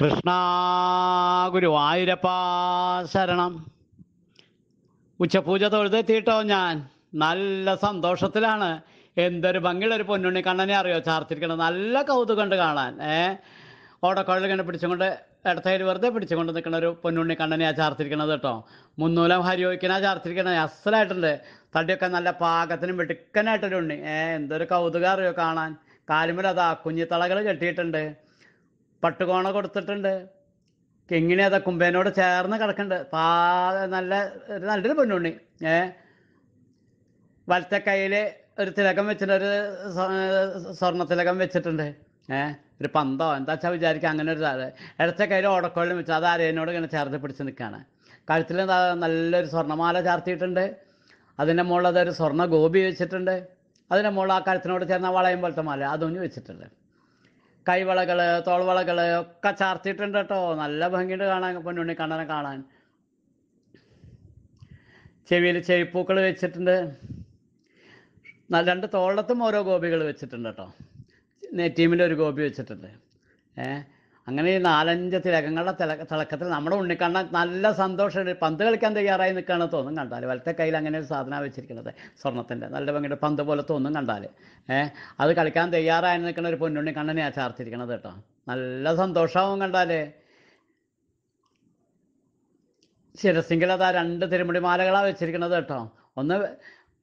കൃഷ്ണ ഗുരുവായൂരപ്പ ശരണം ഉച്ചപൂജ തൊഴുതെത്തിയിട്ടോ ഞാൻ നല്ല സന്തോഷത്തിലാണ് എന്തൊരു ഭംഗിയുള്ള ഒരു പൊന്നുണ്ണി കണ്ണനെ അറിയോ ചാർത്തിരിക്കണം നല്ല കൗതുകമുണ്ട് കാണാൻ ഏ ഓടക്കുഴൽ ഇങ്ങനെ പിടിച്ചുകൊണ്ട് ഇടത്തയിൽ വെറുതെ പിടിച്ചുകൊണ്ട് നിൽക്കുന്ന ഒരു പൊന്നുണ്ണി കണ്ണനെയാണ് ചാർത്തിരിക്കണത് കേട്ടോ മുന്നൂലം ഹരിയോയ്ക്കനാണ് ചാർത്തിരിക്കണത് അസലായിട്ടുണ്ട് തടിയൊക്കെ നല്ല പാകത്തിനും വെട്ടിക്കനായിട്ടൊരു ഉണ്ണി ഏ എന്തൊരു കൗതുകം അറിയോ കാണാൻ കാലുമല അതാ കുഞ്ഞിത്തളകൾ കെട്ടിയിട്ടുണ്ട് പട്ടുകോണ കൊടുത്തിട്ടുണ്ട് കിങ്ങിണി അതാ കുമ്പേനോട് ചേർന്ന് കിടക്കുന്നുണ്ട് പാ നല്ല ഒരു നല്ലൊരു പെണ്ണുണ്ണി ഏ വലത്തെ കയ്യിൽ ഒരു തിലകം വെച്ചിട്ടുണ്ട് ഒരു സ്വർണ്ണ തിലകം വെച്ചിട്ടുണ്ട് ഏ ഒരു പന്തോ എന്താ വെച്ചാൽ വിചാരിക്കുക അങ്ങനെ ഒരു സാറ് ഇടത്തെ കയ്യിൽ ഓടക്കോളിലും വെച്ചു അത് ആരേനോട് ഇങ്ങനെ ചേർത്ത് പിടിച്ച് നിൽക്കുകയാണ് കഴുത്തിൽ നല്ലൊരു സ്വർണ്ണമാല ചാർത്തിയിട്ടുണ്ട് അതിൻ്റെ മുകളിൽ അതൊരു സ്വർണ്ണ ഗോപി വെച്ചിട്ടുണ്ട് അതിൻ്റെ മുകളിൽ ആ കഴുത്തിനോട് ചേർന്ന വളയം പോലത്തെ മാല അതൊന്നും വെച്ചിട്ടുണ്ട് കൈവളകള് തോൾവളകള് ഒക്കെ ചാർത്തിയിട്ടുണ്ട് കേട്ടോ നല്ല ഭംഗിയുണ്ട് കാണാൻ പൊന്നുണ്ണി കണ്ണനെ കാണാൻ ചെവിയിൽ ചെവിപ്പൂക്കൾ വെച്ചിട്ടുണ്ട് രണ്ട് തോളത്തും ഓരോ ഗോപികൾ വെച്ചിട്ടുണ്ട് കേട്ടോ നെറ്റീമിൻ്റെ ഒരു ഗോപി വെച്ചിട്ടുണ്ട് ഏഹ് അങ്ങനെ ഈ നാലഞ്ച് തിലകങ്ങളുടെ തില തിളക്കത്തിൽ നമ്മുടെ ഉണ്ണിക്കണ്ണ നല്ല സന്തോഷമുണ്ട് പന്ത് കളിക്കാൻ തയ്യാറായി നിൽക്കുകയാണ് തോന്നും കണ്ടാൽ വലത്തെ കയ്യിൽ അങ്ങനെ ഒരു സാധനം വെച്ചിരിക്കുന്നത് സ്വർണത്തിൻ്റെ നല്ല ഭംഗിയുടെ പന്ത് പോലെ തോന്നും കണ്ടാൽ ഏഹ് അത് കളിക്കാൻ തയ്യാറായി നിൽക്കുന്ന ഒരു പൊന്നുണ്ണിക്കണ്ണനെയാണ് ചാർത്തിരിക്കണത് കേട്ടോ നല്ല സന്തോഷമാവും കണ്ടാൽ ശിരസിങ്കിൽ അതാ രണ്ട് തിരുമുടിമാലകളാണ് വെച്ചിരിക്കുന്നത് കേട്ടോ ഒന്ന്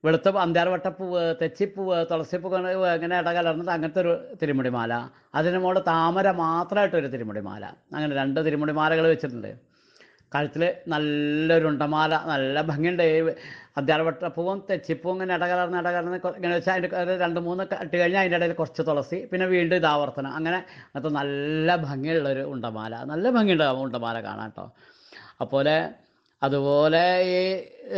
വെളുത്ത പൂവ് തെച്ചിപ്പൂവ് തുളസിപ്പൂവ് അങ്ങനെ ഇടകലർന്നിട്ട് അങ്ങനത്തെ ഒരു മാല അതിന് മുകളിൽ താമര മാത്രമായിട്ടൊരു മാല അങ്ങനെ രണ്ട് മാലകൾ വെച്ചിട്ടുണ്ട് കഴുത്തിൽ നല്ലൊരു ഉണ്ടമാല നല്ല ഭംഗിയുണ്ട് പൂവും തെച്ചിപ്പൂവും ഇങ്ങനെ ഇടകലർന്ന് ഇടകലർന്ന് ഇങ്ങനെ വെച്ചാൽ അതിൻ്റെ രണ്ട് മൂന്ന് ഇട്ട് കഴിഞ്ഞാൽ അതിൻ്റെ ഇടയിൽ കുറച്ച് തുളസി പിന്നെ വീണ്ടും ഇതാവർത്തനം അങ്ങനെ അത് നല്ല ഭംഗിയുള്ളൊരു ഉണ്ടമാല നല്ല ഭംഗിയുണ്ട് ഉണ്ടമാല കാണാം കേട്ടോ അപ്പോൾ അതുപോലെ ഈ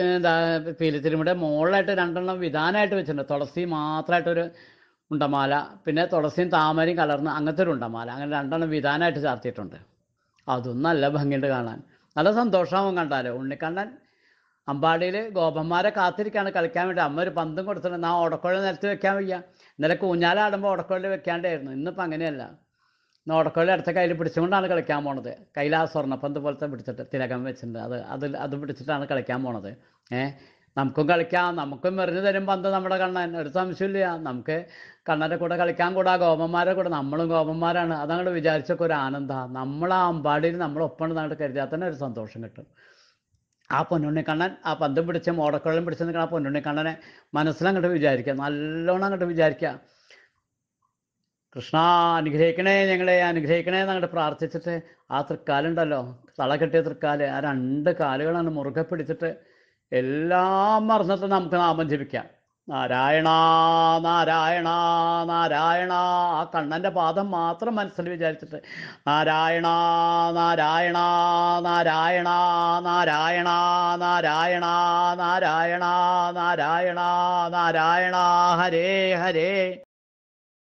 എന്താ പീലിത്തിരുമ്പയുടെ മുകളിലായിട്ട് രണ്ടെണ്ണം വിധാനമായിട്ട് വെച്ചിട്ടുണ്ട് തുളസി മാത്രമായിട്ടൊരു ഉണ്ടമാല പിന്നെ തുളസിയും താമരയും കലർന്ന് അങ്ങനത്തെ ഒരു ഉണ്ടമാല അങ്ങനെ രണ്ടെണ്ണം വിധാനമായിട്ട് ചാർത്തിയിട്ടുണ്ട് അതും നല്ല ഭംഗിയുണ്ട് കാണാൻ നല്ല സന്തോഷമാവും കണ്ടാൽ ഉണ്ണിക്കണ്ണൻ അമ്പാടിയിൽ ഗോപന്മാരെ കാത്തിരിക്കാണ് കളിക്കാൻ വേണ്ടി അമ്മ ഒരു പന്തും കൊടുത്തിട്ടുണ്ട് നാ ഉടക്കുഴൽ നിലത്ത് വെക്കാൻ വയ്യ ഇന്നലെ കൂഞ്ഞാലാടുമ്പോൾ ഉടക്കുഴൽ വെക്കാണ്ടായിരുന്നു ഇന്നിപ്പോൾ അങ്ങനെയല്ല നോടക്കോളി അടുത്ത കയ്യിൽ പിടിച്ചുകൊണ്ടാണ് കളിക്കാൻ പോണത് കയ്യിൽ ആ സ്വർണ്ണപ്പന്ത് പോലത്തെ പിടിച്ചിട്ട് തിലകം വെച്ചിട്ടുണ്ട് അത് അത് അത് പിടിച്ചിട്ടാണ് കളിക്കാൻ പോണത് ഏഹ് നമുക്കും കളിക്കാം നമുക്കും എറിഞ്ഞു തരും പന്ത് നമ്മുടെ കണ്ണൻ ഒരു സംശയമില്ല നമുക്ക് കണ്ണൻ്റെ കൂടെ കളിക്കാൻ കൂടാ ഗോപന്മാരെ കൂടെ നമ്മളും ഗോപന്മാരാണ് അതങ്ങോട്ട് വിചാരിച്ചൊക്കെ ഒരു ആനന്ദമാണ് നമ്മൾ ആ അമ്പാടിയിൽ നമ്മളൊപ്പം അങ്ങോട്ട് കരുതിയാൽ തന്നെ ഒരു സന്തോഷം കിട്ടും ആ പൊന്നുണ്ണിക്കണ്ണൻ ആ പന്തും പിടിച്ച് മോടക്കുഴലും പിടിച്ച് നിൽക്കുന്ന ആ പൊന്നുണ്ണിക്കണ്ണനെ മനസ്സിലങ്ങോട്ട് വിചാരിക്കുക നല്ലോണം അങ്ങോട്ട് വിചാരിക്കുക കൃഷ്ണ അനുഗ്രഹിക്കണേ ഞങ്ങളെ അനുഗ്രഹിക്കണേ എന്നങ്ങോട്ട് പ്രാർത്ഥിച്ചിട്ട് ആ തൃക്കാലുണ്ടല്ലോ തള കെട്ടിയ തൃക്കാല് ആ രണ്ട് കാലുകളാണ് മുറുകെ പിടിച്ചിട്ട് എല്ലാം മറന്നിട്ട് നമുക്ക് നാമം ജപിക്കാം നാരായണ നാരായണ നാരായണ ആ കണ്ണൻ്റെ പാദം മാത്രം മനസ്സിൽ വിചാരിച്ചിട്ട് നാരായണ നാരായണ നാരായണ നാരായണ നാരായണ നാരായണ നാരായണ നാരായണ ഹരേ ഹരേ